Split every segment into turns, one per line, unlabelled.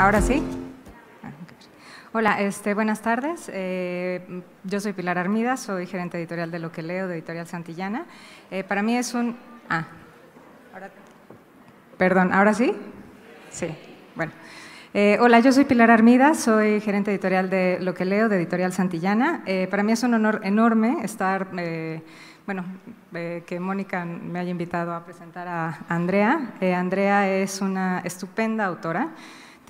¿Ahora sí? Ah, hola, este, buenas tardes. Eh, yo soy Pilar Armida, soy gerente editorial de Lo que leo, de Editorial Santillana. Eh, para mí es un... Ah, perdón, ¿ahora sí? Sí, bueno. Eh, hola, yo soy Pilar Armida, soy gerente editorial de Lo que leo, de Editorial Santillana. para mí es un honor enorme estar bueno, que Mónica me haya invitado a presentar a Andrea. Andrea es una estupenda autora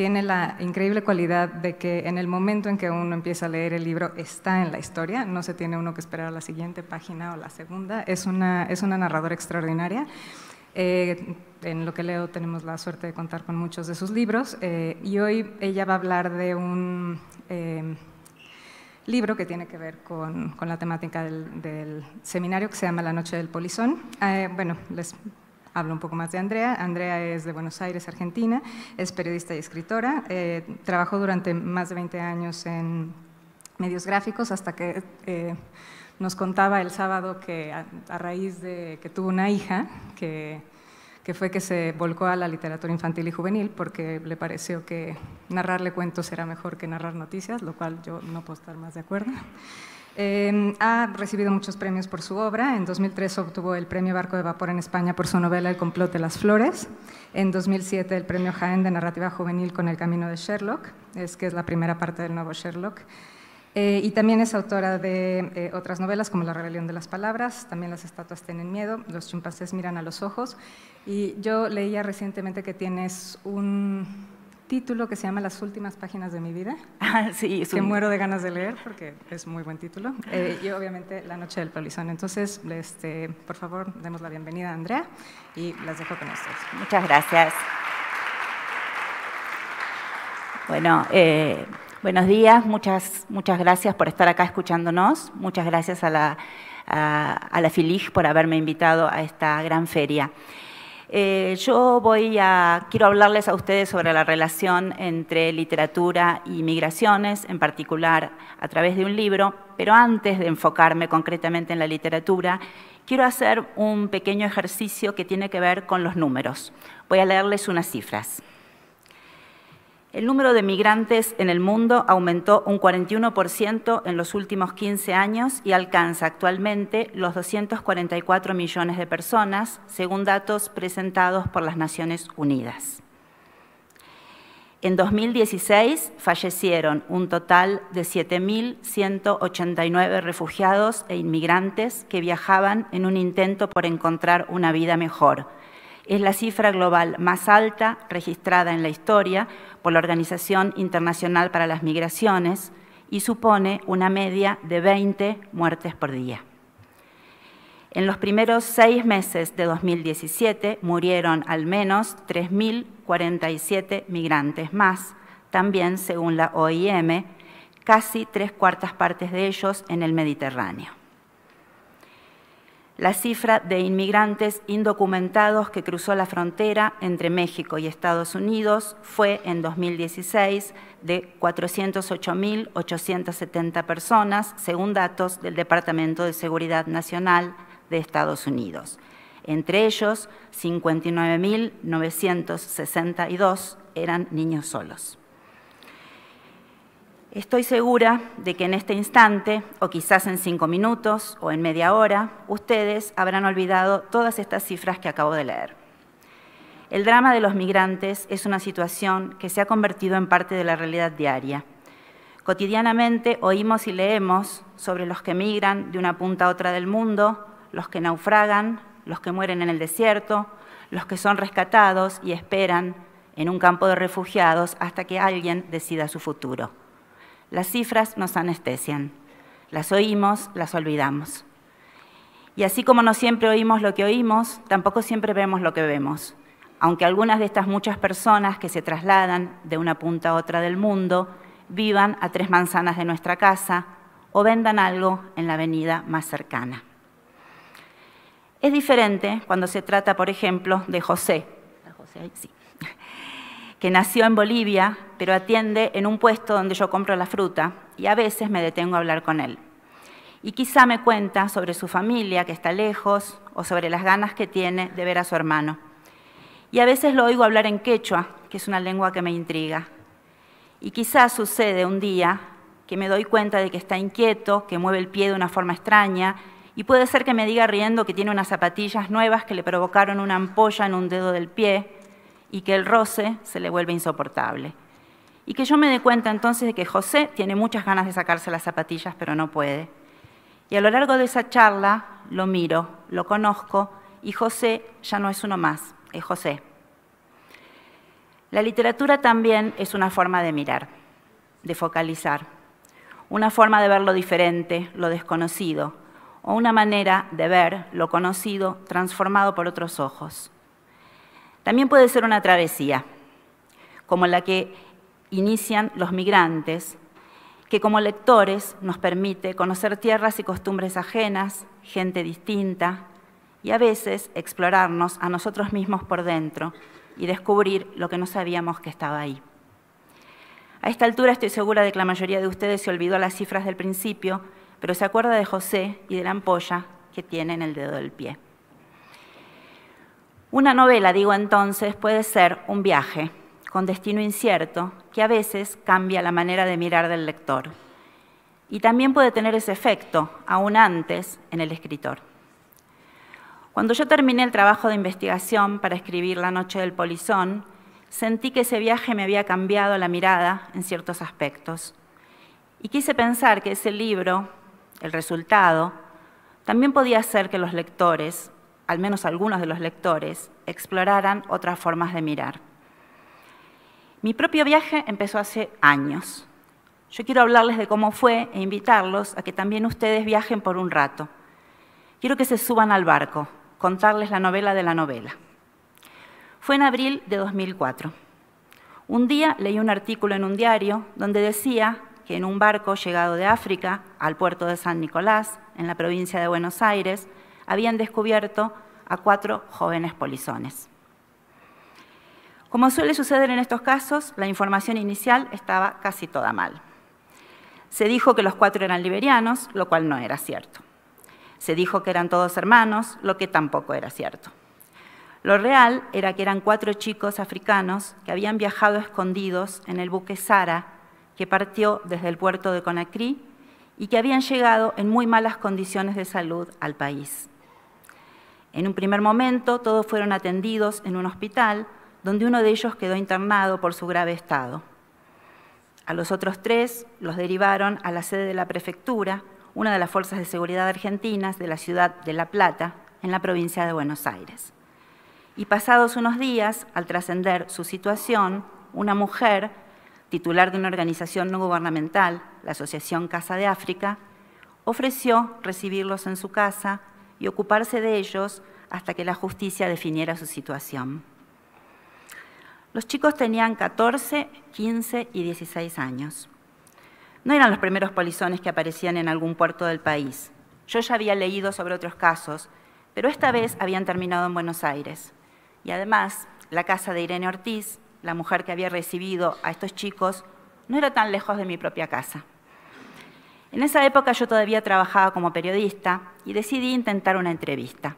tiene la increíble cualidad de que en el momento en que uno empieza a leer el libro está en la historia, no se tiene uno que esperar a la siguiente página o la segunda, es una, es una narradora extraordinaria. Eh, en lo que leo tenemos la suerte de contar con muchos de sus libros eh, y hoy ella va a hablar de un eh, libro que tiene que ver con, con la temática del, del, seminario que se llama La Noche del Polizón. Ah, bueno, les hablo un poco más de Andrea. Andrea es de Buenos Aires, Argentina, es periodista y escritora. Eh, trabajó durante más de 20 años en medios gráficos hasta que eh, nos contaba el sábado que a, raíz de que tuvo una hija, que, que fue que se volcó a la literatura infantil y juvenil porque le pareció que narrarle cuentos era mejor que narrar noticias, lo cual yo no puedo estar más de acuerdo. Em, ha recibido muchos premios por su obra. En 2003 obtuvo el premio Barco de Vapor en España por su novela El complot de las flores. En 2007 el premio Jaén de Narrativa Juvenil con El Camino de Sherlock, es que es la primera parte del nuevo Sherlock. Eh, y también es autora de eh, otras novelas como La rebelión de las palabras, también Las estatuas tienen miedo, Los chimpancés miran a los ojos. Y yo leía recientemente que tienes un título que se llama Las últimas páginas de mi vida. Ah, sí, Que muero de ganas de leer porque es muy buen título. Eh, y obviamente La Noche del Polizón. Entonces, este, por favor, demos la bienvenida a Andrea y las dejo con ustedes. Muchas gracias. Bueno,
eh, buenos días, muchas, muchas gracias por estar acá escuchándonos, muchas gracias a la, a, a la FILIG por haberme invitado a esta gran feria. Eh, yo voy a, quiero hablarles a ustedes sobre la relación entre literatura y migraciones, en particular a través de un libro, pero antes de enfocarme concretamente en la literatura, quiero hacer un pequeño ejercicio que tiene que ver con los números. Voy a leerles unas cifras. El número de migrantes en el mundo aumentó un 41% en los últimos 15 años y alcanza actualmente los 244 millones de personas, según datos presentados por las Naciones Unidas. En 2016 fallecieron un total de 7.189 refugiados e inmigrantes que viajaban en un intento por encontrar una vida mejor. Es la cifra global más alta registrada en la historia, por la Organización Internacional para las Migraciones y supone una media de 20 muertes por día. En los primeros seis meses de 2017 murieron al menos 3.047 migrantes más, también según la OIM, casi tres cuartas partes de ellos en el Mediterráneo la cifra de inmigrantes indocumentados que cruzó la frontera entre México y Estados Unidos fue en 2016 de 408.870 personas, según datos del Departamento de Seguridad Nacional de Estados Unidos. Entre ellos, 59.962 eran niños solos. Estoy segura de que en este instante, o quizás en cinco minutos o en media hora, ustedes habrán olvidado todas estas cifras que acabo de leer. El drama de los migrantes es una situación que se ha convertido en parte de la realidad diaria. Cotidianamente oímos y leemos sobre los que migran de una punta a otra del mundo, los que naufragan, los que mueren en el desierto, los que son rescatados y esperan en un campo de refugiados hasta que alguien decida su futuro. Las cifras nos anestesian. Las oímos, las olvidamos. Y así como no siempre oímos lo que oímos, tampoco siempre vemos lo que vemos. Aunque algunas de estas muchas personas que se trasladan de una punta a otra del mundo vivan a tres manzanas de nuestra casa o vendan algo en la avenida más cercana. Es diferente cuando se trata, por ejemplo, de José. Sí que nació en Bolivia, pero atiende en un puesto donde yo compro la fruta y a veces me detengo a hablar con él. Y quizá me cuenta sobre su familia que está lejos o sobre las ganas que tiene de ver a su hermano. Y a veces lo oigo hablar en quechua, que es una lengua que me intriga. Y quizá sucede un día que me doy cuenta de que está inquieto, que mueve el pie de una forma extraña, y puede ser que me diga riendo que tiene unas zapatillas nuevas que le provocaron una ampolla en un dedo del pie, y que el roce se le vuelve insoportable. Y que yo me dé cuenta entonces de que José tiene muchas ganas de sacarse las zapatillas, pero no puede. Y a lo largo de esa charla lo miro, lo conozco, y José ya no es uno más, es José. La literatura también es una forma de mirar, de focalizar, una forma de ver lo diferente, lo desconocido, o una manera de ver lo conocido transformado por otros ojos. También puede ser una travesía, como la que inician los migrantes, que como lectores nos permite conocer tierras y costumbres ajenas, gente distinta, y a veces explorarnos a nosotros mismos por dentro y descubrir lo que no sabíamos que estaba ahí. A esta altura estoy segura de que la mayoría de ustedes se olvidó las cifras del principio, pero se acuerda de José y de la ampolla que tiene en el dedo del pie. Una novela, digo entonces, puede ser un viaje con destino incierto que a veces cambia la manera de mirar del lector. Y también puede tener ese efecto, aún antes, en el escritor. Cuando yo terminé el trabajo de investigación para escribir La Noche del Polizón, sentí que ese viaje me había cambiado la mirada en ciertos aspectos. Y quise pensar que ese libro, el resultado, también podía hacer que los lectores al menos algunos de los lectores, exploraran otras formas de mirar. Mi propio viaje empezó hace años. Yo quiero hablarles de cómo fue e invitarlos a que también ustedes viajen por un rato. Quiero que se suban al barco, contarles la novela de la novela. Fue en abril de 2004. Un día leí un artículo en un diario donde decía que en un barco llegado de África al puerto de San Nicolás, en la provincia de Buenos Aires, habían descubierto a cuatro jóvenes polizones. Como suele suceder en estos casos, la información inicial estaba casi toda mal. Se dijo que los cuatro eran liberianos, lo cual no era cierto. Se dijo que eran todos hermanos, lo que tampoco era cierto. Lo real era que eran cuatro chicos africanos que habían viajado escondidos en el buque Sara, que partió desde el puerto de Conakry y que habían llegado en muy malas condiciones de salud al país. En un primer momento, todos fueron atendidos en un hospital, donde uno de ellos quedó internado por su grave estado. A los otros tres los derivaron a la sede de la prefectura, una de las fuerzas de seguridad argentinas de la ciudad de La Plata, en la provincia de Buenos Aires. Y pasados unos días, al trascender su situación, una mujer, titular de una organización no gubernamental, la Asociación Casa de África, ofreció recibirlos en su casa y ocuparse de ellos hasta que la justicia definiera su situación. Los chicos tenían 14, 15 y 16 años. No eran los primeros polizones que aparecían en algún puerto del país. Yo ya había leído sobre otros casos, pero esta vez habían terminado en Buenos Aires. Y además, la casa de Irene Ortiz, la mujer que había recibido a estos chicos, no era tan lejos de mi propia casa. En esa época yo todavía trabajaba como periodista y decidí intentar una entrevista.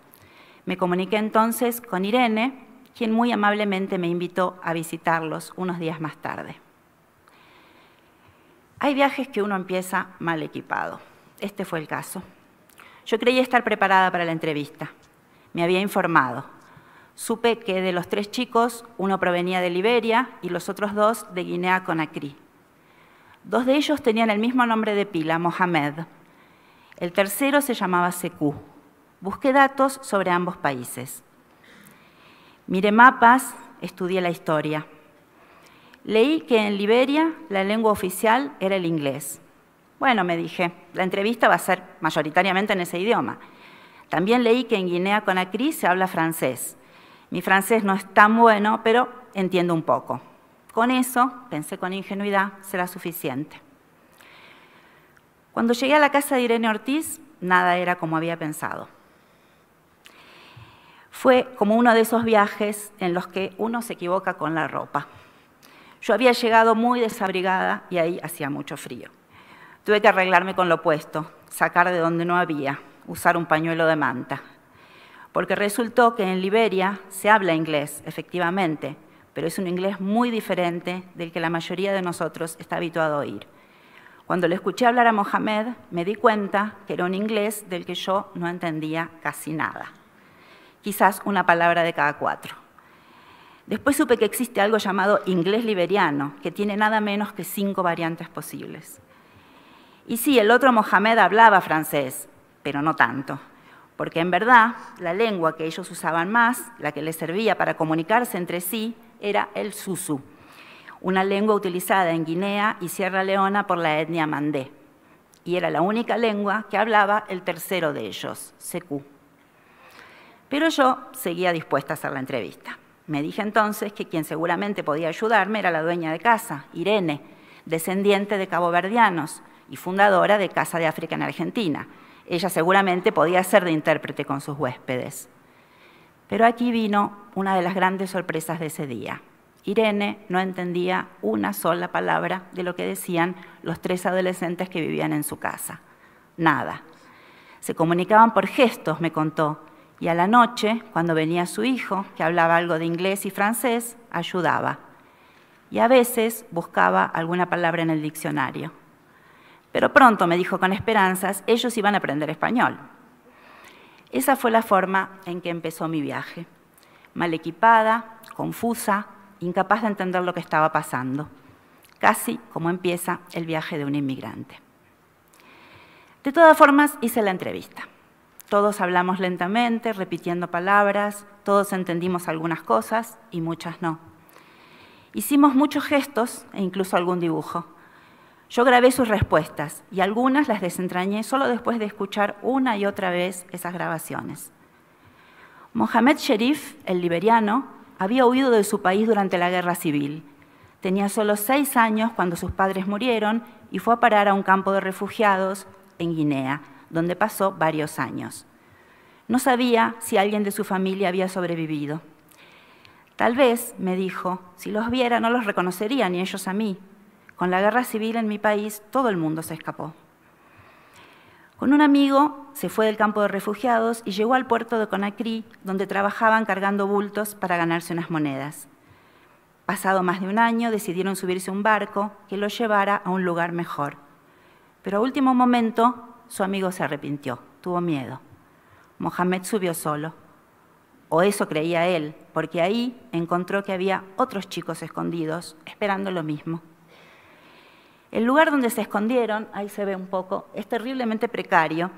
Me comuniqué entonces con Irene, quien muy amablemente me invitó a visitarlos unos días más tarde. Hay viajes que uno empieza mal equipado. Este fue el caso. Yo creía estar preparada para la entrevista. Me había informado. Supe que de los tres chicos, uno provenía de Liberia y los otros dos de Guinea-Conakry. Dos de ellos tenían el mismo nombre de pila, Mohamed. El tercero se llamaba Sekou. Busqué datos sobre ambos países. Miré mapas, estudié la historia. Leí que en Liberia la lengua oficial era el inglés. Bueno, me dije, la entrevista va a ser mayoritariamente en ese idioma. También leí que en Guinea Conakry se habla francés. Mi francés no es tan bueno, pero entiendo un poco. Con eso, pensé con ingenuidad, será suficiente. Cuando llegué a la casa de Irene Ortiz, nada era como había pensado. Fue como uno de esos viajes en los que uno se equivoca con la ropa. Yo había llegado muy desabrigada y ahí hacía mucho frío. Tuve que arreglarme con lo puesto, sacar de donde no había, usar un pañuelo de manta. Porque resultó que en Liberia se habla inglés, efectivamente, pero es un inglés muy diferente del que la mayoría de nosotros está habituado a oír. Cuando le escuché hablar a Mohamed, me di cuenta que era un inglés del que yo no entendía casi nada. Quizás una palabra de cada cuatro. Después supe que existe algo llamado inglés liberiano, que tiene nada menos que cinco variantes posibles. Y sí, el otro Mohamed hablaba francés, pero no tanto, porque en verdad la lengua que ellos usaban más, la que les servía para comunicarse entre sí, era el susu, una lengua utilizada en Guinea y Sierra Leona por la etnia mandé, y era la única lengua que hablaba el tercero de ellos, Seku. Pero yo seguía dispuesta a hacer la entrevista. Me dije entonces que quien seguramente podía ayudarme era la dueña de casa, Irene, descendiente de caboverdianos y fundadora de Casa de África en Argentina. Ella seguramente podía ser de intérprete con sus huéspedes. Pero aquí vino una de las grandes sorpresas de ese día. Irene no entendía una sola palabra de lo que decían los tres adolescentes que vivían en su casa. Nada. Se comunicaban por gestos, me contó, y a la noche, cuando venía su hijo, que hablaba algo de inglés y francés, ayudaba. Y a veces buscaba alguna palabra en el diccionario. Pero pronto, me dijo con esperanzas, ellos iban a aprender español. Esa fue la forma en que empezó mi viaje mal equipada, confusa, incapaz de entender lo que estaba pasando, casi como empieza el viaje de un inmigrante. De todas formas, hice la entrevista. Todos hablamos lentamente, repitiendo palabras, todos entendimos algunas cosas y muchas no. Hicimos muchos gestos e incluso algún dibujo. Yo grabé sus respuestas y algunas las desentrañé solo después de escuchar una y otra vez esas grabaciones. Mohamed Sherif, el liberiano, había huido de su país durante la guerra civil. Tenía solo seis años cuando sus padres murieron y fue a parar a un campo de refugiados en Guinea, donde pasó varios años. No sabía si alguien de su familia había sobrevivido. Tal vez, me dijo, si los viera no los reconocería ni ellos a mí. Con la guerra civil en mi país todo el mundo se escapó. Con un amigo se fue del campo de refugiados y llegó al puerto de Conakry, donde trabajaban cargando bultos para ganarse unas monedas. Pasado más de un año, decidieron subirse a un barco que los llevara a un lugar mejor. Pero a último momento, su amigo se arrepintió, tuvo miedo. Mohamed subió solo. O eso creía él, porque ahí encontró que había otros chicos escondidos, esperando lo mismo. El lugar donde se escondieron, ahí se ve un poco, es terriblemente precario.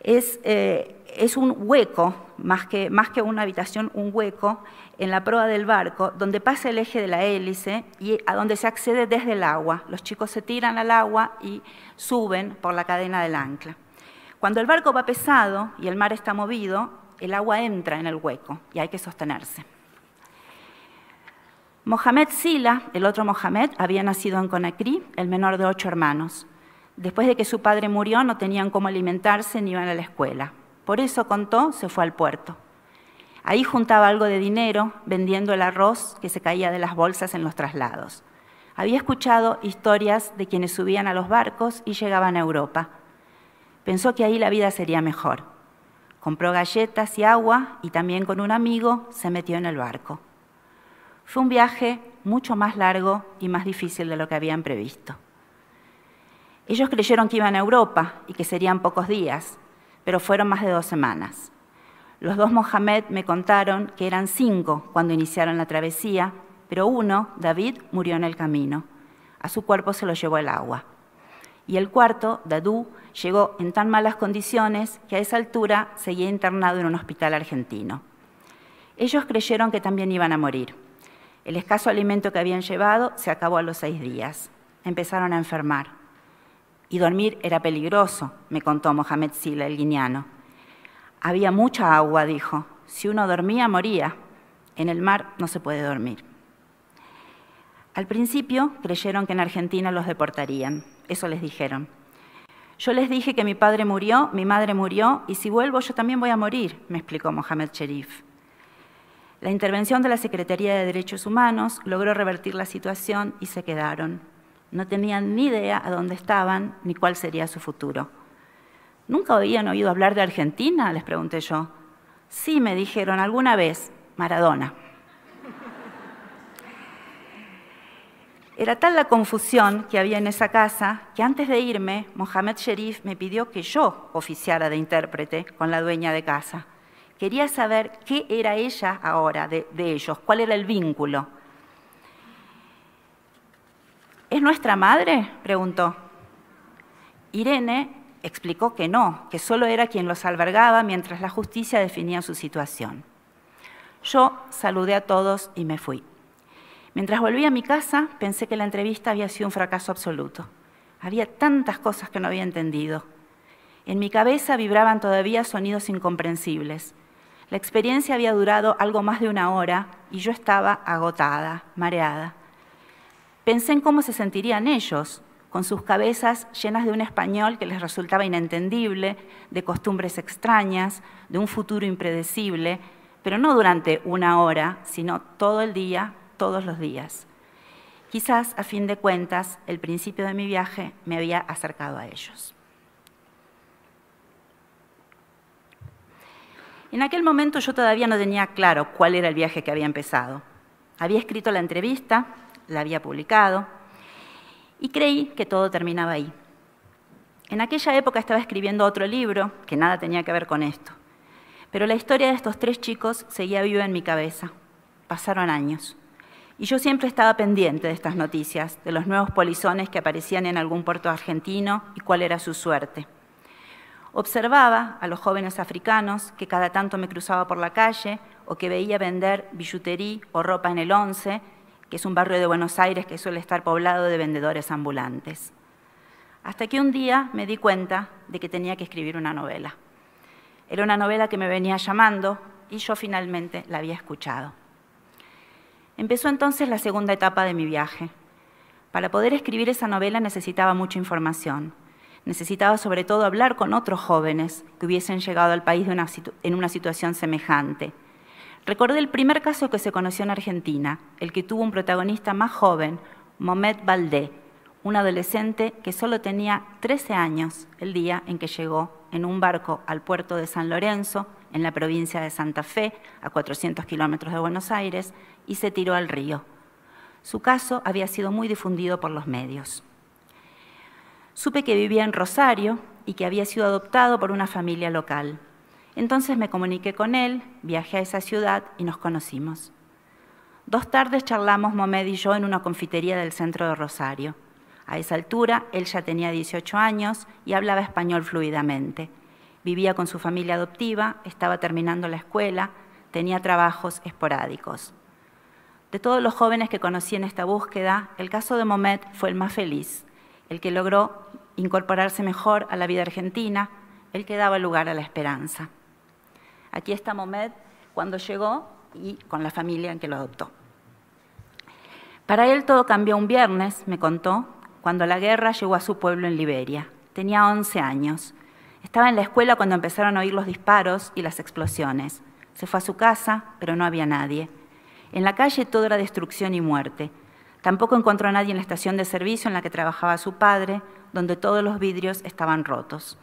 Es, eh, un hueco, más que una habitación, un hueco en la proa del barco, donde pasa el eje de la hélice y a donde se accede desde el agua. Los chicos se tiran al agua y suben por la cadena del ancla. Cuando el barco va pesado y el mar está movido, el agua entra en el hueco y hay que sostenerse. Mohamed Sila, el otro Mohamed, había nacido en Conakry, el menor de ocho hermanos. Después de que su padre murió, no tenían cómo alimentarse ni iban a la escuela. Por eso contó, se fue al puerto. Ahí juntaba algo de dinero vendiendo el arroz que se caía de las bolsas en los traslados. Había escuchado historias de quienes subían a los barcos y llegaban a Europa. Pensó que ahí la vida sería mejor. Compró galletas y agua y también con un amigo se metió en el barco. Fue un viaje mucho más largo y más difícil de lo que habían previsto. Ellos creyeron que iban a Europa y que serían pocos días, pero fueron más de dos semanas. Los dos Mohamed me contaron que eran cinco cuando iniciaron la travesía, pero uno, David, murió en el camino. A su cuerpo se lo llevó el agua. Y el cuarto, Dadú, llegó en tan malas condiciones que a esa altura seguía internado en un hospital argentino. Ellos creyeron que también iban a morir. El escaso alimento que habían llevado se acabó a los seis días. Empezaron a enfermar. Y dormir era peligroso, me contó Mohamed Sila, el guineano. Había mucha agua, dijo. Si uno dormía, moría. En el mar no se puede dormir. Al principio creyeron que en Argentina los deportarían. Eso les dijeron. Yo les dije que mi padre murió, mi madre murió, y si vuelvo yo también voy a morir, me explicó Mohamed Sherif. La intervención de la Secretaría de Derechos Humanos logró revertir la situación y se quedaron. No tenían ni idea a dónde estaban ni cuál sería su futuro. ¿Nunca habían oído hablar de Argentina? Les pregunté yo. Sí, me dijeron alguna vez, Maradona. Era tal la confusión que había en esa casa que antes de irme, Mohamed Sherif me pidió que yo oficiara de intérprete con la dueña de casa. Quería saber qué era ella ahora de, ellos, cuál era el vínculo. ¿Es nuestra madre? preguntó. Irene explicó que no, que solo era quien los albergaba mientras la justicia definía su situación. Yo saludé a todos y me fui. Mientras volví a mi casa, pensé que la entrevista había sido un fracaso absoluto. Había tantas cosas que no había entendido. En mi cabeza vibraban todavía sonidos incomprensibles. La experiencia había durado algo más de una hora y yo estaba agotada, mareada. Pensé en cómo se sentirían ellos, con sus cabezas llenas de un español que les resultaba inentendible, de costumbres extrañas, de un futuro impredecible, pero no durante una hora, sino todo el día, todos los días. Quizás, a fin de cuentas, el principio de mi viaje me había acercado a ellos. En aquel momento yo todavía no tenía claro cuál era el viaje que había empezado. Había escrito la entrevista, la había publicado y creí que todo terminaba ahí. En aquella época estaba escribiendo otro libro que nada tenía que ver con esto, pero la historia de estos tres chicos seguía viva en mi cabeza. Pasaron años y yo siempre estaba pendiente de estas noticias, de los nuevos polizones que aparecían en algún puerto argentino y cuál era su suerte. Observaba a los jóvenes africanos que cada tanto me cruzaba por la calle o que veía vender billutería o ropa en el Once, que es un barrio de Buenos Aires que suele estar poblado de vendedores ambulantes. Hasta que un día me di cuenta de que tenía que escribir una novela. Era una novela que me venía llamando y yo finalmente la había escuchado. Empezó entonces la segunda etapa de mi viaje. Para poder escribir esa novela necesitaba mucha información. Necesitaba sobre todo hablar con otros jóvenes que hubiesen llegado al país en una situación semejante. Recordé el primer caso que se conoció en Argentina, el que tuvo un protagonista más joven, Mohamed Valdé, un adolescente que solo tenía 13 años el día en que llegó en un barco al puerto de San Lorenzo, en la provincia de Santa Fe, a 400 kilómetros de Buenos Aires, y se tiró al río. Su caso había sido muy difundido por los medios. Supe que vivía en Rosario y que había sido adoptado por una familia local. Entonces me comuniqué con él, viajé a esa ciudad y nos conocimos. Dos tardes charlamos Mohamed y yo en una confitería del centro de Rosario. A esa altura él ya tenía 18 años y hablaba español fluidamente. Vivía con su familia adoptiva, estaba terminando la escuela, tenía trabajos esporádicos. De todos los jóvenes que conocí en esta búsqueda, el caso de Mohamed fue el más feliz, el que logró incorporarse mejor a la vida argentina, el que daba lugar a la esperanza. Aquí está Mohamed cuando llegó y con la familia en que lo adoptó. Para él todo cambió un viernes, me contó, cuando la guerra llegó a su pueblo en Liberia. Tenía 11 años. Estaba en la escuela cuando empezaron a oír los disparos y las explosiones. Se fue a su casa, pero no había nadie. En la calle todo era destrucción y muerte. Tampoco encontró a nadie en la estación de servicio en la que trabajaba su padre, donde todos los vidrios estaban rotos.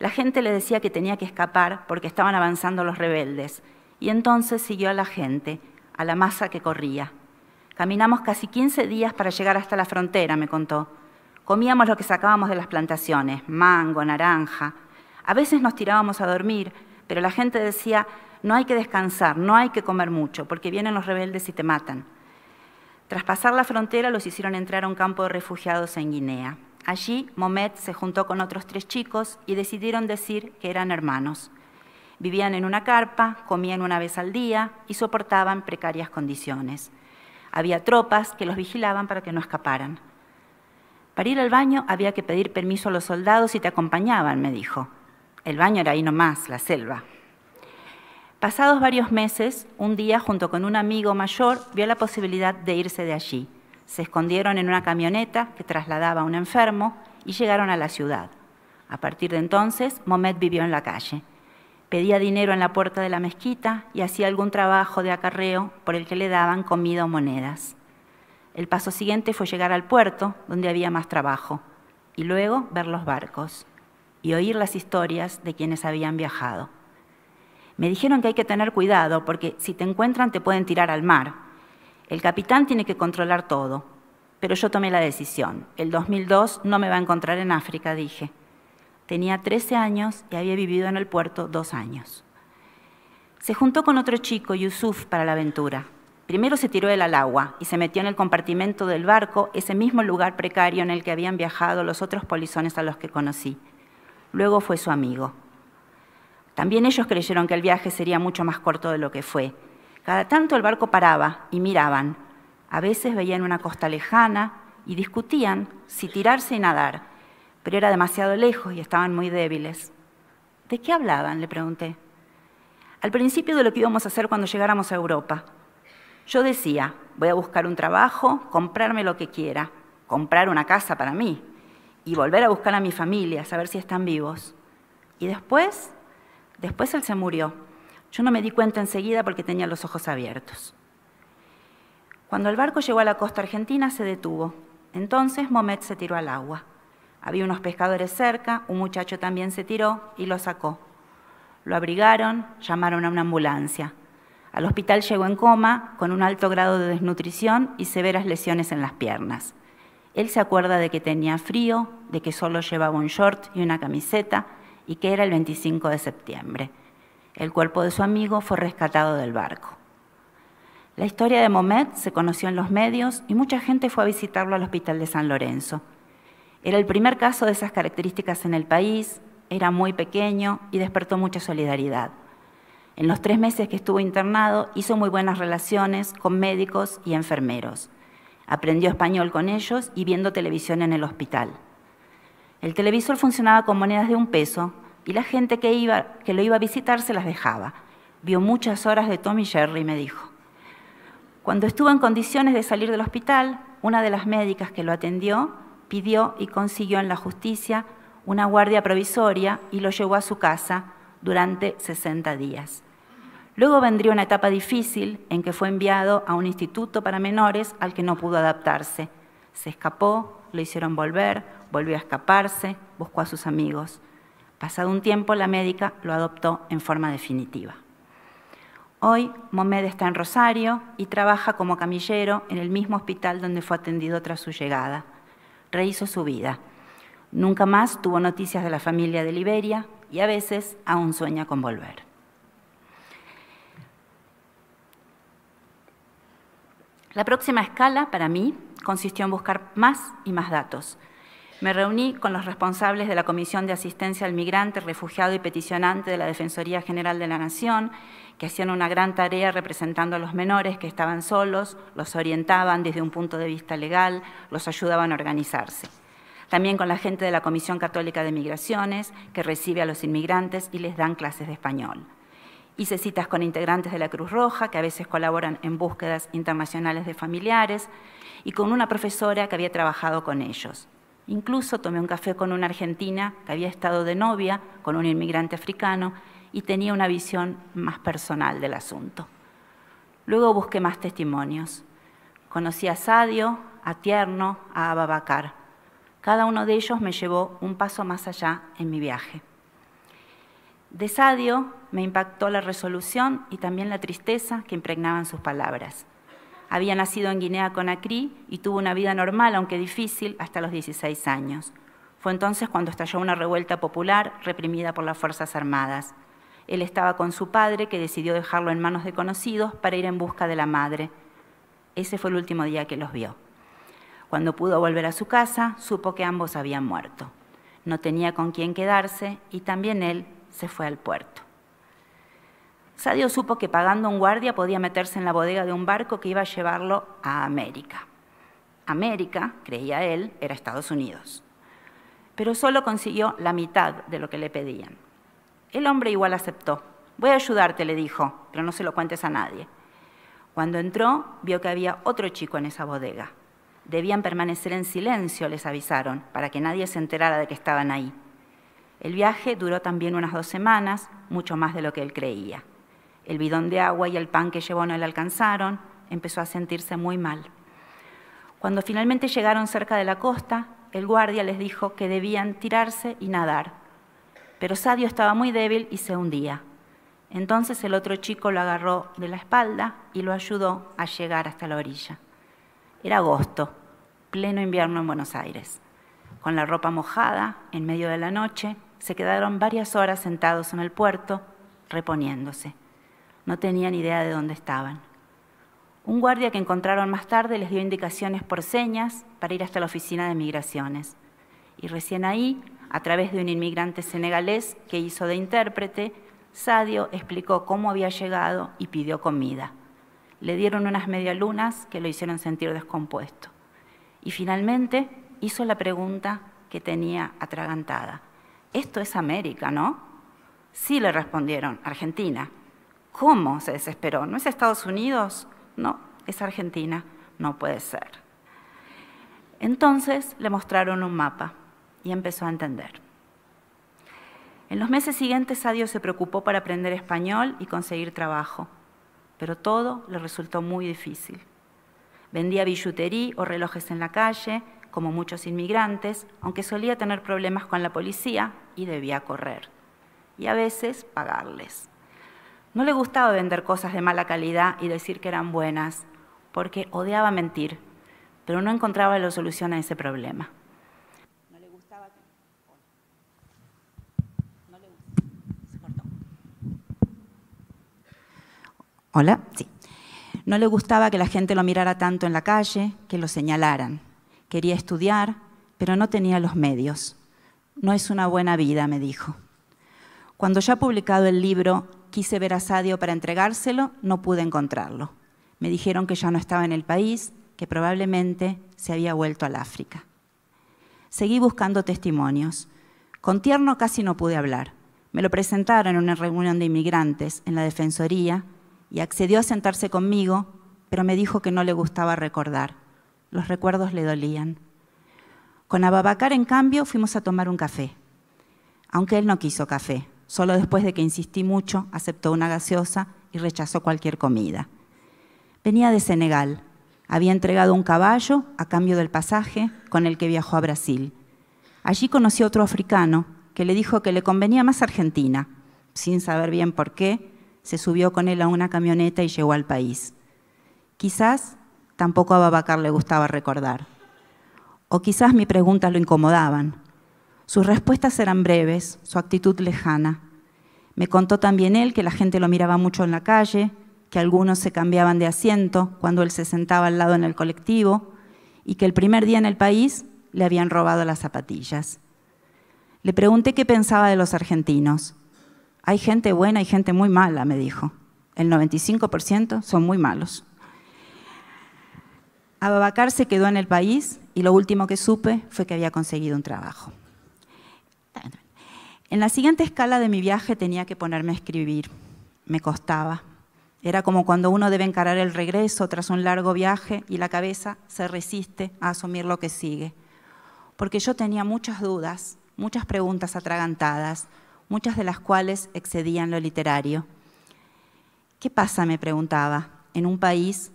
La gente le decía que tenía que escapar porque estaban avanzando los rebeldes, y entonces siguió a la gente, a la masa que corría. Caminamos casi 15 días para llegar hasta la frontera, me contó. Comíamos lo que sacábamos de las plantaciones, mango, naranja. A veces nos tirábamos a dormir, pero la gente decía, no hay que descansar, no hay que comer mucho, porque vienen los rebeldes y te matan. Tras pasar la frontera, los hicieron entrar a un campo de refugiados en Guinea. Allí, Mohamed se juntó con otros tres chicos y decidieron decir que eran hermanos. Vivían en una carpa, comían una vez al día y soportaban precarias condiciones. Había tropas que los vigilaban para que no escaparan. Para ir al baño había que pedir permiso a los soldados y te acompañaban, me dijo. El baño era ahí nomás, la selva. Pasados varios meses, un día, junto con un amigo mayor, vio la posibilidad de irse de allí. Se escondieron en una camioneta que trasladaba a un enfermo y llegaron a la ciudad. A partir de entonces, Mohamed vivió en la calle. Pedía dinero en la puerta de la mezquita y hacía algún trabajo de acarreo por el que le daban comida o monedas. El paso siguiente fue llegar al puerto, donde había más trabajo, y luego ver los barcos y oír las historias de quienes habían viajado. Me dijeron que hay que tener cuidado porque si te encuentran te pueden tirar al mar. El capitán tiene que controlar todo. Pero yo tomé la decisión. El 2002 no me va a encontrar en África, dije. Tenía 13 años y había vivido en el puerto dos años. Se juntó con otro chico, Yusuf, para la aventura. Primero se tiró él al agua y se metió en el compartimento del barco, ese mismo lugar precario en el que habían viajado los otros polizones a los que conocí. Luego fue su amigo. También ellos creyeron que el viaje sería mucho más corto de lo que fue. Cada tanto el barco paraba y miraban. A veces veían una costa lejana y discutían si tirarse y nadar, pero era demasiado lejos y estaban muy débiles. ¿De qué hablaban? le pregunté. Al principio de lo que íbamos a hacer cuando llegáramos a Europa. Yo decía, voy a buscar un trabajo, comprarme lo que quiera, comprar una casa para mí y volver a buscar a mi familia, a saber si están vivos. Y después Después él se murió. Yo no me di cuenta enseguida porque tenía los ojos abiertos. Cuando el barco llegó a la costa argentina se detuvo. Entonces Momet se tiró al agua. Había unos pescadores cerca, un muchacho también se tiró y lo sacó. Lo abrigaron, llamaron a una ambulancia. Al hospital llegó en coma, con un alto grado de desnutrición y severas lesiones en las piernas. Él se acuerda de que tenía frío, de que solo llevaba un short y una camiseta, y que era el 25 de septiembre. El cuerpo de su amigo fue rescatado del barco. La historia de Momet se conoció en los medios y mucha gente fue a visitarlo al Hospital de San Lorenzo. Era el primer caso de esas características en el país, era muy pequeño y despertó mucha solidaridad. En los tres meses que estuvo internado hizo muy buenas relaciones con médicos y enfermeros. Aprendió español con ellos y viendo televisión en el hospital. El televisor funcionaba con monedas de un peso y la gente que, lo iba a visitar se las dejaba. Vio muchas horas de Tommy Jerry, y me dijo. Cuando estuvo en condiciones de salir del hospital, una de las médicas que lo atendió pidió y consiguió en la justicia una guardia provisoria y lo llevó a su casa durante 60 días. Luego vendría una etapa difícil en que fue enviado a un instituto para menores al que no pudo adaptarse. Se escapó, lo hicieron volver, volvió a escaparse, buscó a sus amigos. Pasado un tiempo, la médica lo adoptó en forma definitiva. Hoy, Mohamed está en Rosario y trabaja como camillero en el mismo hospital donde fue atendido tras su llegada. Rehizo su vida. Nunca más tuvo noticias de la familia de Liberia y a veces aún sueña con volver. La próxima escala, para mí, consistió en buscar más y más datos. Me reuní con los responsables de la Comisión de Asistencia al Migrante, Refugiado y Peticionante de la Defensoría General de la Nación, que hacían una gran tarea representando a los menores que estaban solos, los orientaban desde un punto de vista legal, los ayudaban a organizarse. También con la gente de la Comisión Católica de Migraciones, que recibe a los inmigrantes y les dan clases de español. Hice citas con integrantes de la Cruz Roja, que a veces colaboran en búsquedas internacionales de familiares, y con una profesora que había trabajado con ellos. Incluso tomé un café con una argentina que había estado de novia con un inmigrante africano y tenía una visión más personal del asunto. Luego busqué más testimonios. Conocí a Sadio, a Tierno, a Ababacar. Cada uno de ellos me llevó un paso más allá en mi viaje. De Sadio me impactó la resolución y también la tristeza que impregnaban sus palabras. Había nacido en Guinea Conakry y tuvo una vida normal, aunque difícil, hasta los 16 años. Fue entonces cuando estalló una revuelta popular reprimida por las Fuerzas Armadas. Él estaba con su padre, que decidió dejarlo en manos de conocidos para ir en busca de la madre. Ese fue el último día que los vio. Cuando pudo volver a su casa, supo que ambos habían muerto. No tenía con quién quedarse y también él se fue al puerto. Sadio supo que pagando un guardia podía meterse en la bodega de un barco que iba a llevarlo a América. América, creía él, era Estados Unidos. Pero solo consiguió la mitad de lo que le pedían. El hombre igual aceptó. Voy a ayudarte, le dijo, pero no se lo cuentes a nadie. Cuando entró, vio que había otro chico en esa bodega. Debían permanecer en silencio, les avisaron, para que nadie se enterara de que estaban ahí. El viaje duró también unas dos semanas, mucho más de lo que él creía. El bidón de agua y el pan que llevó no le alcanzaron, empezó a sentirse muy mal. Cuando finalmente llegaron cerca de la costa, el guardia les dijo que debían tirarse y nadar. Pero Sadio estaba muy débil y se hundía. Entonces el otro chico lo agarró de la espalda y lo ayudó a llegar hasta la orilla. Era agosto, pleno invierno en Buenos Aires. Con la ropa mojada, en medio de la noche, se quedaron varias horas sentados en el puerto reponiéndose. No tenían idea de dónde estaban. Un guardia que encontraron más tarde les dio indicaciones por señas para ir hasta la oficina de migraciones. Y recién ahí, a través de un inmigrante senegalés que hizo de intérprete, Sadio explicó cómo había llegado y pidió comida. Le dieron unas medialunas que lo hicieron sentir descompuesto. Y finalmente hizo la pregunta que tenía atragantada esto es América, ¿no? Sí le respondieron, Argentina. ¿Cómo? se desesperó. ¿No es Estados Unidos? No, es Argentina. No puede ser. Entonces le mostraron un mapa y empezó a entender. En los meses siguientes, Sadio se preocupó para aprender español y conseguir trabajo, pero todo le resultó muy difícil. Vendía billutería o relojes en la calle como muchos inmigrantes, aunque solía tener problemas con la policía y debía correr. Y a veces pagarles. No le gustaba vender cosas de mala calidad y decir que eran buenas, porque odiaba mentir, pero no encontraba la solución a ese problema. Hola, sí. No le gustaba que la gente lo mirara tanto en la calle, que lo señalaran. Quería estudiar, pero no tenía los medios. No es una buena vida, me dijo. Cuando ya publicado el libro, quise ver a Sadio para entregárselo, no pude encontrarlo. Me dijeron que ya no estaba en el país, que probablemente se había vuelto al África. Seguí buscando testimonios. Con Tierno casi no pude hablar. Me lo presentaron en una reunión de inmigrantes en la Defensoría y accedió a sentarse conmigo, pero me dijo que no le gustaba recordar los recuerdos le dolían. Con Ababacar, en cambio, fuimos a tomar un café. Aunque él no quiso café, solo después de que insistí mucho, aceptó una gaseosa y rechazó cualquier comida. Venía de Senegal. Había entregado un caballo a cambio del pasaje con el que viajó a Brasil. Allí conoció a otro africano que le dijo que le convenía más Argentina. Sin saber bien por qué, se subió con él a una camioneta y llegó al país. Quizás Tampoco a Babacar le gustaba recordar. O quizás mis preguntas lo incomodaban. Sus respuestas eran breves, su actitud lejana. Me contó también él que la gente lo miraba mucho en la calle, que algunos se cambiaban de asiento cuando él se sentaba al lado en el colectivo y que el primer día en el país le habían robado las zapatillas. Le pregunté qué pensaba de los argentinos. Hay gente buena y gente muy mala, me dijo. El 95% son muy malos. Ababacar se quedó en el país y lo último que supe fue que había conseguido un trabajo. En la siguiente escala de mi viaje tenía que ponerme a escribir. Me costaba. Era como cuando uno debe encarar el regreso tras un largo viaje y la cabeza se resiste a asumir lo que sigue. Porque yo tenía muchas dudas, muchas preguntas atragantadas, muchas de las cuales excedían lo literario. ¿Qué pasa, me preguntaba, en un país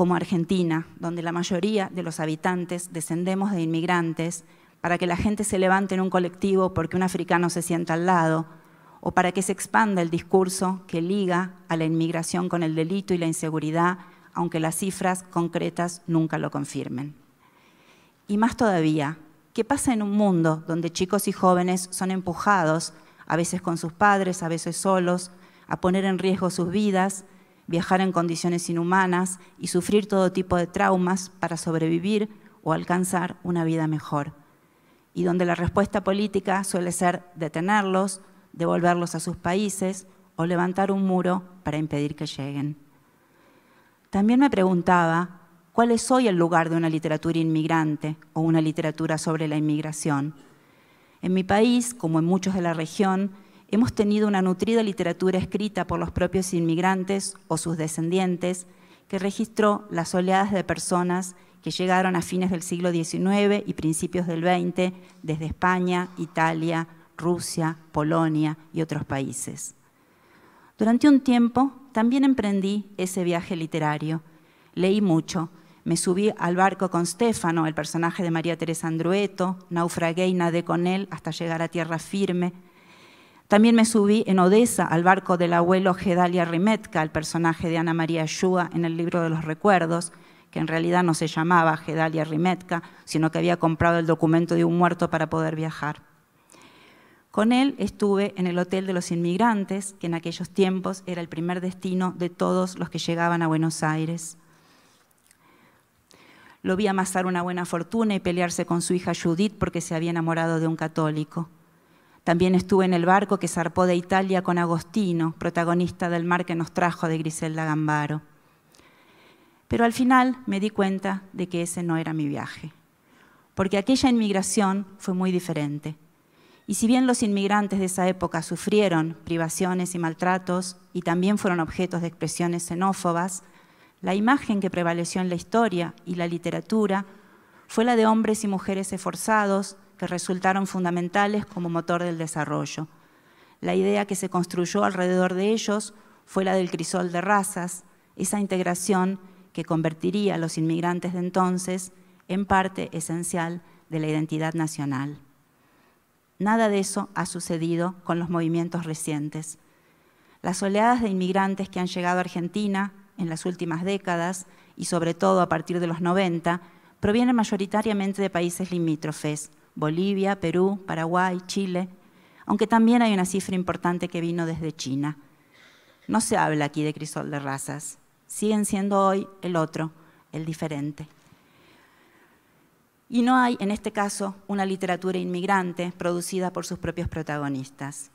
como Argentina, donde la mayoría de los habitantes descendemos de inmigrantes, para que la gente se levante en un colectivo porque un africano se sienta al lado, o para que se expanda el discurso que liga a la inmigración con el delito y la inseguridad, aunque las cifras concretas nunca lo confirmen. Y más todavía, ¿qué pasa en un mundo donde chicos y jóvenes son empujados, a veces con sus padres, a veces solos, a poner en riesgo sus vidas viajar en condiciones inhumanas y sufrir todo tipo de traumas para sobrevivir o alcanzar una vida mejor. Y donde la respuesta política suele ser detenerlos, devolverlos a sus países o levantar un muro para impedir que lleguen. También me preguntaba cuál es hoy el lugar de una literatura inmigrante o una literatura sobre la inmigración. En mi país, como en muchos de la región, Hemos tenido una nutrida literatura escrita por los propios inmigrantes o sus descendientes que registró las oleadas de personas que llegaron a fines del siglo XIX y principios del XX desde España, Italia, Rusia, Polonia y otros países. Durante un tiempo también emprendí ese viaje literario. Leí mucho. Me subí al barco con Stefano, el personaje de María Teresa Andrueto, naufragué y nadé con él hasta llegar a tierra firme, también me subí en Odessa al barco del abuelo Gedalia Rimetka, el personaje de Ana María Yúa en el libro de los recuerdos, que en realidad no se llamaba Gedalia Rimetka, sino que había comprado el documento de un muerto para poder viajar. Con él estuve en el Hotel de los Inmigrantes, que en aquellos tiempos era el primer destino de todos los que llegaban a Buenos Aires. Lo vi amasar una buena fortuna y pelearse con su hija Judith porque se había enamorado de un católico. También estuve en el barco que zarpó de Italia con Agostino, protagonista del mar que nos trajo de Griselda Gambaro. Pero al final me di cuenta de que ese no era mi viaje, porque aquella inmigración fue muy diferente. Y si bien los inmigrantes de esa época sufrieron privaciones y maltratos y también fueron objetos de expresiones xenófobas, la imagen que prevaleció en la historia y la literatura fue la de hombres y mujeres esforzados que resultaron fundamentales como motor del desarrollo. La idea que se construyó alrededor de ellos fue la del crisol de razas, esa integración que convertiría a los inmigrantes de entonces en parte esencial de la identidad nacional. Nada de eso ha sucedido con los movimientos recientes. Las oleadas de inmigrantes que han llegado a Argentina en las últimas décadas y sobre todo a partir de los 90 provienen mayoritariamente de países limítrofes, Bolivia, Perú, Paraguay, Chile, aunque también hay una cifra importante que vino desde China. No se habla aquí de crisol de razas, siguen siendo hoy el otro, el diferente. Y no hay, en este caso, una literatura inmigrante producida por sus propios protagonistas.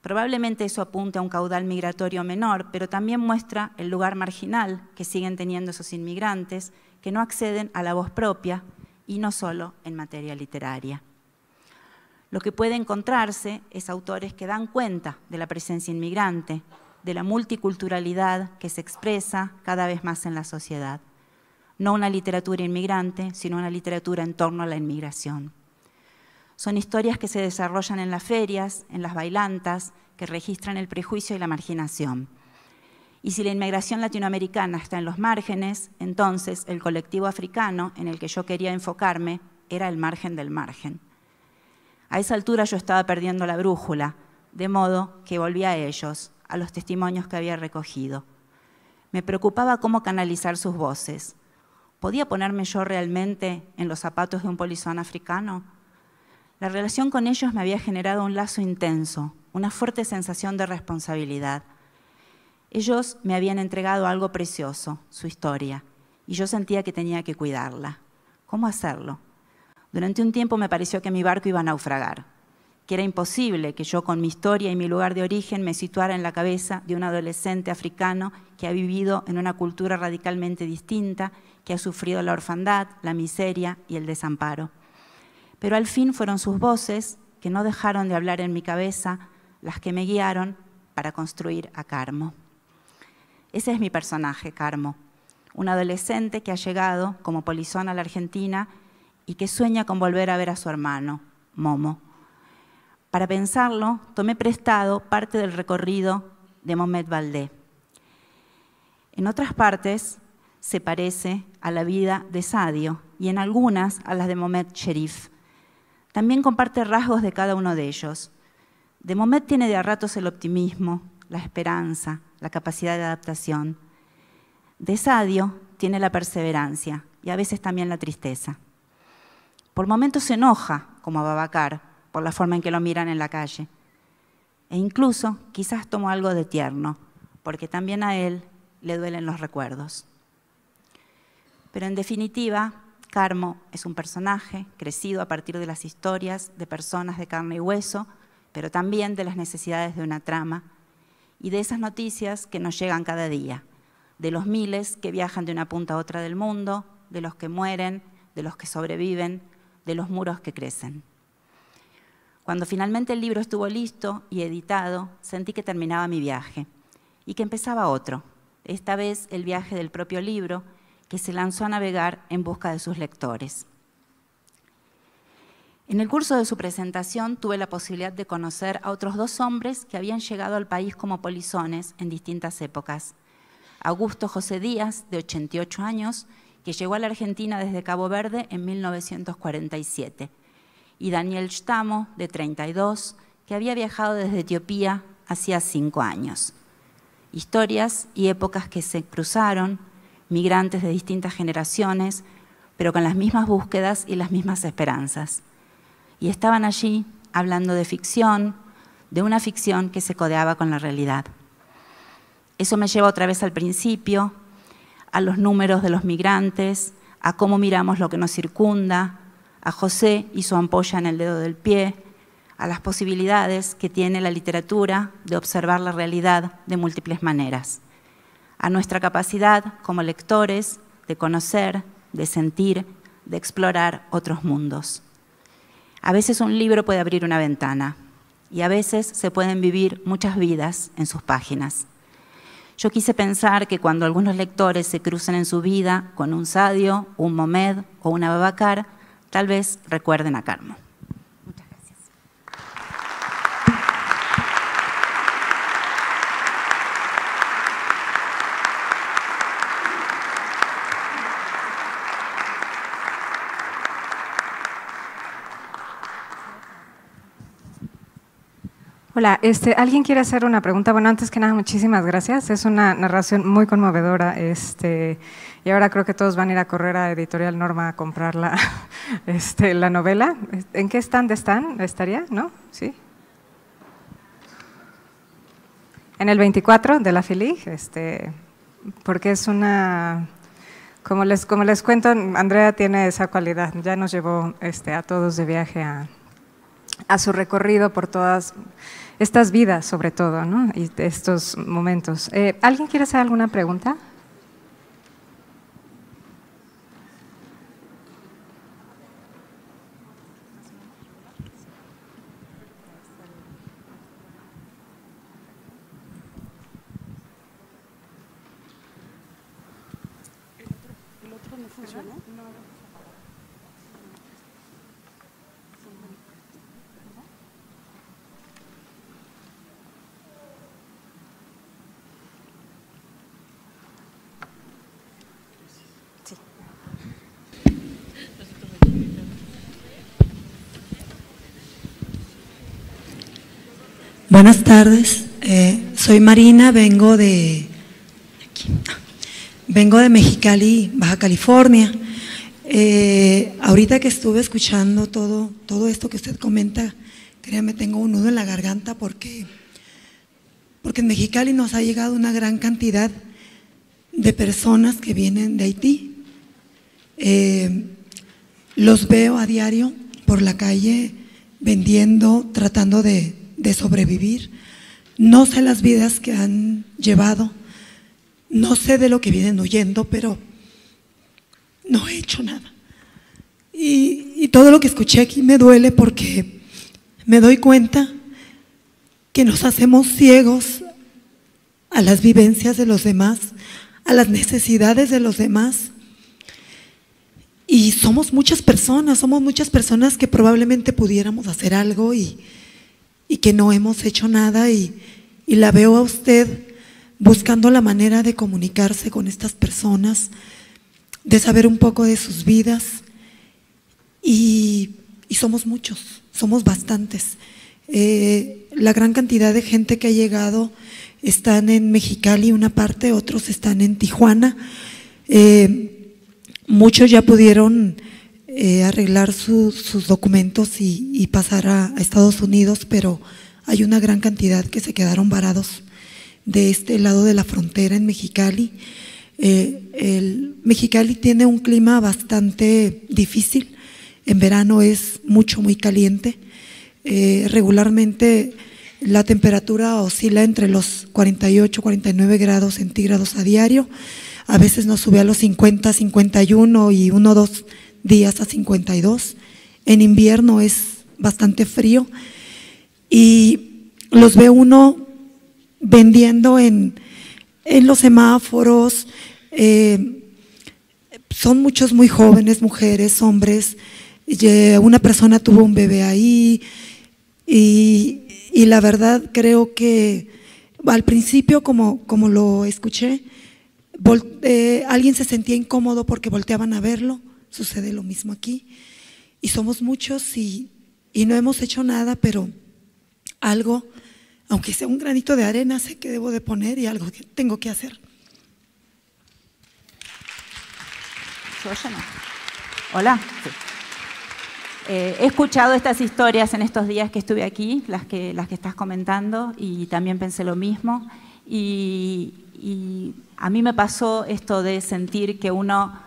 Probablemente eso apunte a un caudal migratorio menor, pero también muestra el lugar marginal que siguen teniendo esos inmigrantes que no acceden a la voz propia y no solo en materia literaria. Lo que puede encontrarse es autores que dan cuenta de la presencia inmigrante, de la multiculturalidad que se expresa cada vez más en la sociedad. No una literatura inmigrante, sino una literatura en torno a la inmigración. Son historias que se desarrollan en las ferias, en las bailantas, que registran el prejuicio y la marginación y si la inmigración latinoamericana está en los márgenes, entonces el colectivo africano en el que yo quería enfocarme era el margen del margen. A esa altura yo estaba perdiendo la brújula, de modo que volví a ellos, a los testimonios que había recogido. Me preocupaba cómo canalizar sus voces. ¿Podía ponerme yo realmente en los zapatos de un polizón africano? La relación con ellos me había generado un lazo intenso, una fuerte sensación de responsabilidad. Ellos me habían entregado algo precioso, su historia, y yo sentía que tenía que cuidarla. ¿Cómo hacerlo? Durante un tiempo me pareció que mi barco iba a naufragar, que era imposible que yo con mi historia y mi lugar de origen me situara en la cabeza de un adolescente africano que ha vivido en una cultura radicalmente distinta, que ha sufrido la orfandad, la miseria y el desamparo. Pero al fin fueron sus voces, que no dejaron de hablar en mi cabeza, las que me guiaron para construir a Carmo. Ese es mi personaje, Carmo, un adolescente que ha llegado como polizón a la Argentina y que sueña con volver a ver a su hermano, Momo. Para pensarlo, tomé prestado parte del recorrido de Mohamed Valdé. En otras partes se parece a la vida de Sadio y en algunas a las de Mohamed Cherif. También comparte rasgos de cada uno de ellos. De Mohamed tiene de a ratos el optimismo, la esperanza, la capacidad de adaptación. De sadio tiene la perseverancia y a veces también la tristeza. Por momentos se enoja, como a Babacar, por la forma en que lo miran en la calle. E incluso quizás toma algo de tierno, porque también a él le duelen los recuerdos. Pero en definitiva, Carmo es un personaje crecido a partir de las historias de personas de carne y hueso, pero también de las necesidades de una trama y de esas noticias que nos llegan cada día, de los miles que viajan de una punta a otra del mundo, de los que mueren, de los que sobreviven, de los muros que crecen. Cuando finalmente el libro estuvo listo y editado, sentí que terminaba mi viaje y que empezaba otro, esta vez el viaje del propio libro, que se lanzó a navegar en busca de sus lectores. En el curso de su presentación tuve la posibilidad de conocer a otros dos hombres que habían llegado al país como polizones en distintas épocas. Augusto José Díaz, de 88 años, que llegó a la Argentina desde Cabo Verde en 1947, y Daniel Stamo, de 32, que había viajado desde Etiopía hacía cinco años. Historias y épocas que se cruzaron, migrantes de distintas generaciones, pero con las mismas búsquedas y las mismas esperanzas y estaban allí hablando de ficción, de una ficción que se codeaba con la realidad. Eso me lleva otra vez al principio, a los números de los migrantes, a cómo miramos lo que nos circunda, a José y su ampolla en el dedo del pie, a las posibilidades que tiene la literatura de observar la realidad de múltiples maneras, a nuestra capacidad como lectores de conocer, de sentir, de explorar otros mundos. A veces un libro puede abrir una ventana y a veces se pueden vivir muchas vidas en sus páginas. Yo quise pensar que cuando algunos lectores se crucen en su vida con un Sadio, un Momed o una Babacar, tal vez recuerden a Carmo.
Hola, este, ¿alguien quiere hacer una pregunta? Bueno, antes que nada, muchísimas gracias. Es una narración muy conmovedora. Este, y ahora creo que todos van a ir a correr a Editorial Norma a comprar la, este, novela. ¿En qué stand están? ¿Estaría? ¿No? ¿Sí? En el 24 de la FILIG, porque es una como les, como les cuento, Andrea tiene esa cualidad. Ya nos llevó a todos de viaje a su recorrido por todas estas vidas sobre todo, ¿no? y estos momentos. Eh, ¿Alguien quiere hacer alguna pregunta?
Buenas tardes, eh, soy Marina, vengo de, vengo de Mexicali, Baja California. Eh, ahorita que estuve escuchando todo, todo esto que usted comenta, créame, tengo un nudo en la garganta porque, porque en Mexicali nos ha llegado una gran cantidad de personas que vienen de Haití. Eh, los veo a diario por la calle vendiendo, tratando de, de sobrevivir. No sé las vidas que han llevado. No sé de lo que vienen huyendo, pero no he hecho nada. Y, todo lo que escuché aquí me duele porque me doy cuenta que nos hacemos ciegos a las vivencias de los demás, a las necesidades de los demás. Y somos muchas personas, somos muchas personas que probablemente pudiéramos hacer algo y, y que no hemos hecho nada y, la veo a usted buscando la manera de comunicarse con estas personas, de saber un poco de sus vidas y, somos muchos, somos bastantes. Eh, la gran cantidad de gente que ha llegado están en Mexicali una parte, otros están en Tijuana. Eh, muchos ya pudieron eh, arreglar sus documentos y, pasar a, Estados Unidos, pero hay una gran cantidad que se quedaron varados de este lado de la frontera en Mexicali. Eh, el Mexicali tiene un clima bastante difícil, en verano es mucho, muy caliente. Eh, regularmente la temperatura oscila entre los 48, 49 grados centígrados a diario. A veces nos sube a los 50, 51 y 1, 2 días a 52. En invierno es bastante frío. Y los ve uno vendiendo en, en los semáforos. Eh, son muchos muy jóvenes, mujeres, hombres. Una persona tuvo un bebé ahí. Y, la verdad creo que al principio, como, como lo escuché, eh, alguien se sentía incómodo porque volteaban a verlo Sucede lo mismo aquí. Y somos muchos y, no hemos hecho nada, pero algo, aunque sea un granito de arena, sé que debo de poner y algo que tengo que hacer. Hola.
Eh, he escuchado estas historias en estos días que estuve aquí, las que, las que estás comentando, y también pensé lo mismo. y a mí me pasó esto de sentir que uno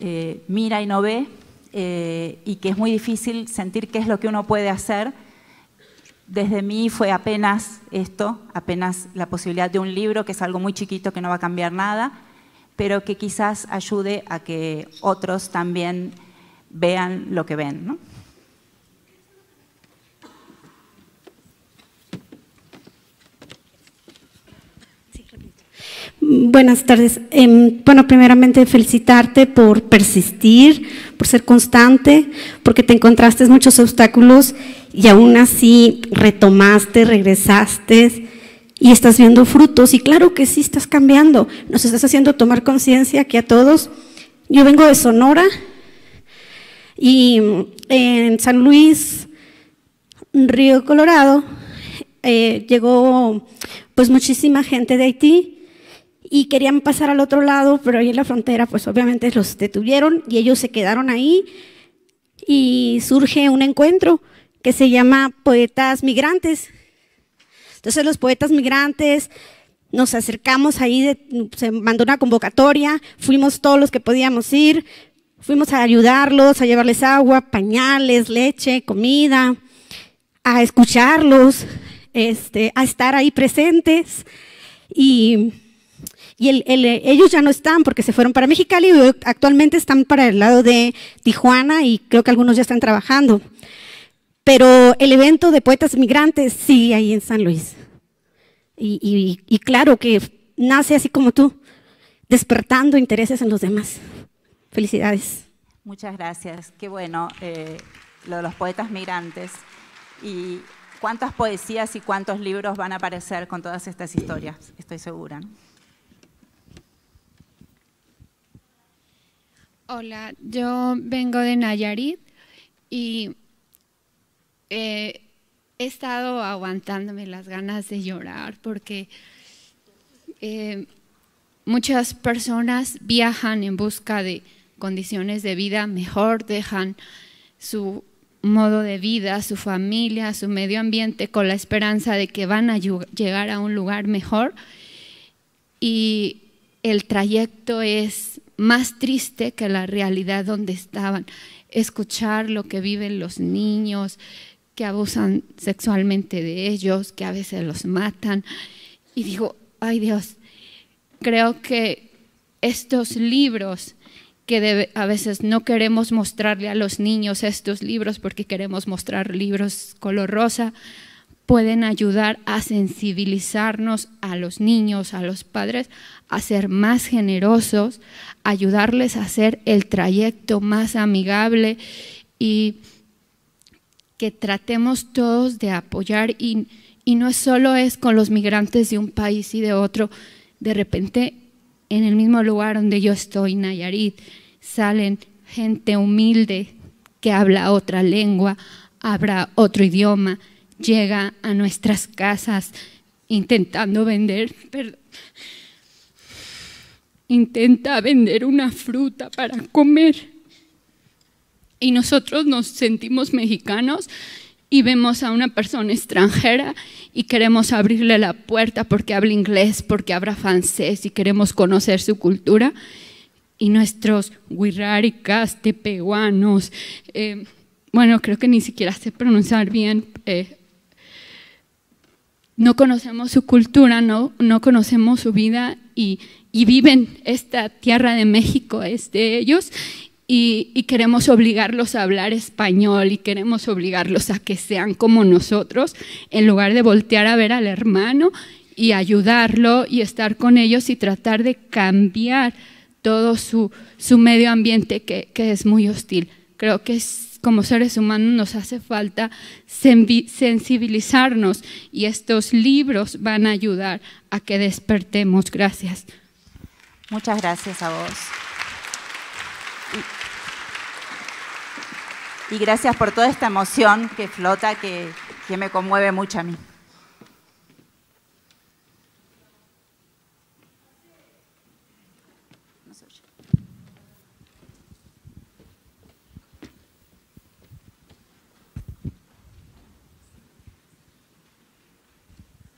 eh, mira y no ve eh, y que es muy difícil sentir qué es lo que uno puede hacer. Desde mí fue apenas esto, apenas la posibilidad de un libro, que es algo muy chiquito que no va a cambiar nada, pero que quizás ayude a que otros también vean lo que ven. ¿no?
Buenas tardes. Em, bueno, primeramente felicitarte por persistir, por ser constante, porque te encontraste muchos obstáculos y aún así retomaste, regresaste y estás viendo frutos. Y claro que sí estás cambiando, nos estás haciendo tomar conciencia aquí a todos. Yo vengo de Sonora y en San Luis, Río Colorado, eh, llegó pues muchísima gente de Haití y querían pasar al otro lado, pero ahí en la frontera pues obviamente los detuvieron y ellos se quedaron ahí y surge un encuentro que se llama Poetas Migrantes. Entonces los poetas migrantes nos acercamos ahí, se mandó una convocatoria, fuimos todos los que podíamos ir, fuimos a ayudarlos, a llevarles agua, pañales, leche, comida, a escucharlos, este, a estar ahí presentes y y eh, ellos ya no están porque se fueron para Mexicali y actualmente están para el lado de Tijuana y creo que algunos ya están trabajando. Pero el evento de poetas migrantes sigue ahí en San Luis. Y, claro que nace así como tú, despertando intereses en los demás. Felicidades.
Muchas gracias. Qué bueno eh, lo de los poetas migrantes. Y cuántas poesías y cuántos libros van a aparecer con todas estas historias, estoy segura.
Hola, yo vengo de Nayarit y eh, he estado aguantándome las ganas de llorar porque eh, muchas personas viajan en busca de condiciones de vida mejor, dejan su modo de vida, su familia, su medio ambiente con la esperanza de que van a llegar a un lugar mejor y el trayecto es más triste que la realidad donde estaban. Escuchar lo que viven los niños, que abusan sexualmente de ellos, que a veces los matan. Y digo, ay Dios, creo que estos libros que a veces no queremos mostrarle a los niños estos libros porque queremos mostrar libros color rosa, pueden ayudar a sensibilizarnos a los niños, a los padres, a ser más generosos, ayudarles a hacer el trayecto más amigable y que tratemos todos de apoyar y, no solo es con los migrantes de un país y de otro, de repente en el mismo lugar donde yo estoy, Nayarit, salen gente humilde que habla otra lengua, habla otro idioma, llega a nuestras casas intentando vender, intenta vender una fruta para comer. Y nosotros nos sentimos mexicanos y vemos a una persona extranjera y queremos abrirle la puerta porque habla inglés, porque habla francés y queremos conocer su cultura. Y nuestros huiraricas, tepehuanos, eh, bueno, creo que ni siquiera sé pronunciar bien eh, no conocemos su cultura, no, no conocemos su vida y, viven esta tierra de México, es de ellos, y, queremos obligarlos a hablar español y queremos obligarlos a que sean como nosotros, en lugar de voltear a ver al hermano y ayudarlo y estar con ellos y tratar de cambiar todo su, medio ambiente que, que es muy hostil. Creo que es como seres humanos nos hace falta sensibilizarnos y estos libros van a ayudar a que despertemos. Gracias.
Muchas gracias a vos. Y, gracias por toda esta emoción que flota, que, que me conmueve mucho a mí.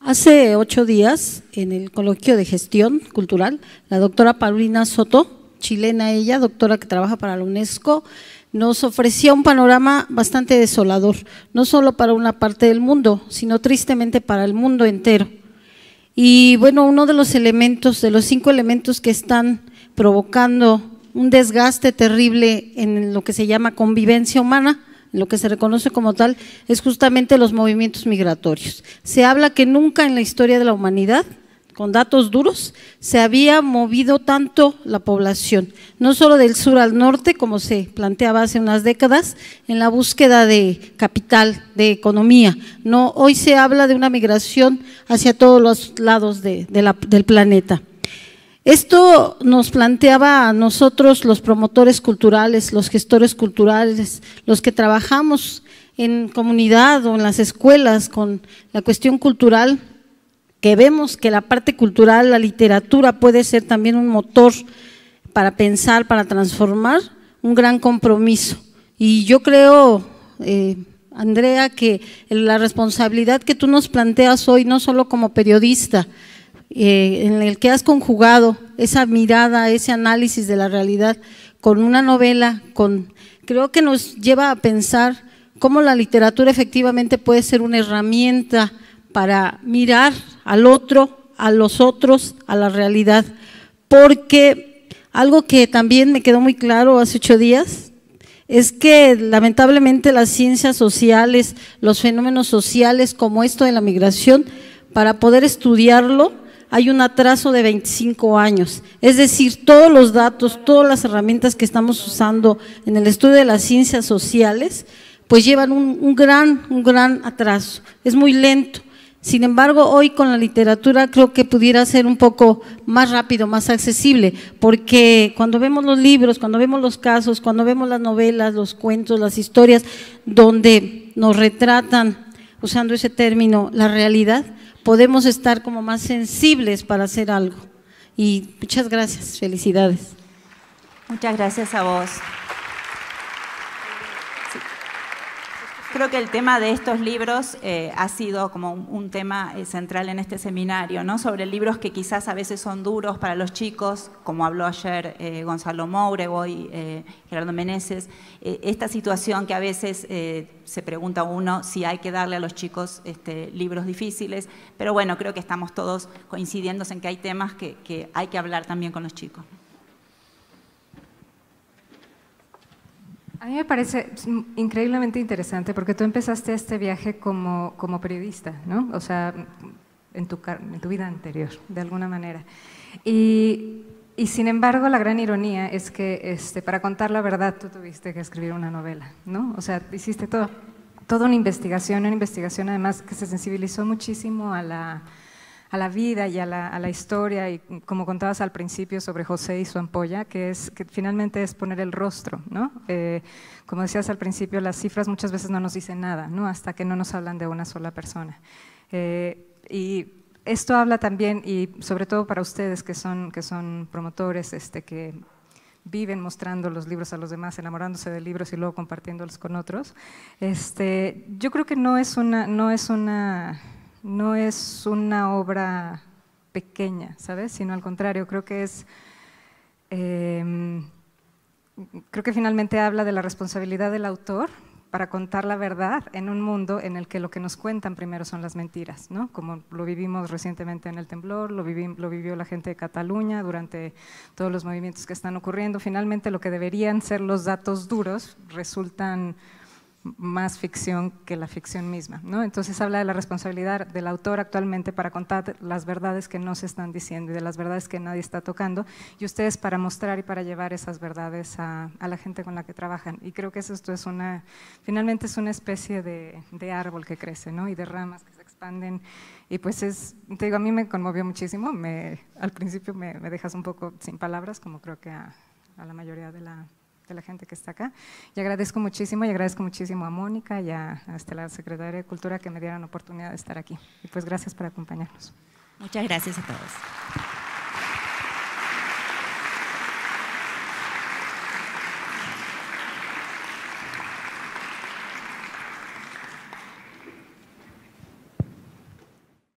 Hace ocho días, en el coloquio de gestión cultural, la doctora Paulina Soto, chilena ella, doctora que trabaja para la UNESCO, nos ofrecía un panorama bastante desolador, no solo para una parte del mundo, sino tristemente para el mundo entero. Y bueno, uno de los elementos, de los cinco elementos que están provocando un desgaste terrible en lo que se llama convivencia humana, lo que se reconoce como tal, es justamente los movimientos migratorios. Se habla que nunca en la historia de la humanidad, con datos duros, se había movido tanto la población, no solo del sur al norte, como se planteaba hace unas décadas, en la búsqueda de capital, de economía. No, hoy se habla de una migración hacia todos los lados del planeta. Esto nos planteaba a nosotros los promotores culturales, los gestores culturales, los que trabajamos en comunidad o en las escuelas con la cuestión cultural, que vemos que la parte cultural, la literatura puede ser también un motor para pensar, para transformar, un gran compromiso. Y yo creo, eh, Andrea, que la responsabilidad que tú nos planteas hoy, no solo como periodista, eh, en el que has conjugado esa mirada, ese análisis de la realidad con una novela, con creo que nos lleva a pensar cómo la literatura efectivamente puede ser una herramienta para mirar al otro, a los otros, a la realidad, porque algo que también me quedó muy claro hace ocho días es que lamentablemente las ciencias sociales, los fenómenos sociales como esto de la migración, para poder estudiarlo, hay un atraso de 25 años. Es decir, todos los datos, todas las herramientas que estamos usando en el estudio de las ciencias sociales, pues llevan un, gran, un gran atraso. Es muy lento. Sin embargo, hoy con la literatura creo que pudiera ser un poco más rápido, más accesible, porque cuando vemos los libros, cuando vemos los casos, cuando vemos las novelas, los cuentos, las historias, donde nos retratan, usando ese término, la realidad, podemos estar como más sensibles para hacer algo. Y muchas gracias, felicidades. Muchas gracias a vos.
creo que el tema de estos libros eh, ha sido como un, tema eh, central en este seminario, ¿no? Sobre libros que quizás a veces son duros para los chicos, como habló ayer eh, Gonzalo Moure, y Gerardo Meneses, esta situación que a veces se pregunta uno si hay que darle a los chicos este, libros difíciles, pero bueno, creo que estamos todos coincidiendo en que hay temas que hay que hablar también con los chicos.
A mí me parece increíblemente interesante porque tú empezaste este viaje como, como periodista, ¿no? O sea, en tu, en tu vida anterior, de alguna manera. Y, sin embargo, la gran ironía es que este, para contar la verdad tú tuviste que escribir una novela, ¿no? O sea, hiciste todo, toda una investigación, una investigación además que se sensibilizó muchísimo a la a la vida y a la, a la, historia, y como contabas al principio sobre José y su ampolla, que, es, que finalmente es poner el rostro, ¿no? Eh, como decías al principio, las cifras muchas veces no nos dicen nada, ¿no? Hasta que no nos hablan de una sola persona. Eh, y esto habla también, y sobre todo para ustedes que son, que son promotores, este, que viven mostrando los libros a los demás, enamorándose de libros y luego compartiéndolos con otros. Este, yo creo que no es una, no es una no es una obra pequeña, ¿sabes? Sino al contrario, creo que es... Em, creo que finalmente habla de la responsabilidad del autor para contar la verdad en un mundo en el que lo que nos cuentan primero son las mentiras, ¿no? Como lo vivimos recientemente en el temblor, lo, lo vivió la gente de Cataluña durante todos los movimientos que están ocurriendo. Finalmente, lo que deberían ser los datos duros resultan más ficción que la ficción misma. ¿no? Entonces habla de la responsabilidad del autor actualmente para contar las verdades que no se están diciendo y de las verdades que nadie está tocando y ustedes para mostrar y para llevar esas verdades a, la gente con la que trabajan. Y creo que esto es una, finalmente es una especie de, árbol que crece ¿no? y de ramas que se expanden y pues es, te digo, a mí me conmovió muchísimo, me, al principio me, dejas un poco sin palabras como creo que a, a la mayoría de la de la gente que está acá. Y agradezco muchísimo, y agradezco muchísimo a Mónica y a, hasta la Secretaria de Cultura que me dieran la oportunidad de estar aquí. Y pues gracias por acompañarnos. Muchas gracias a todos.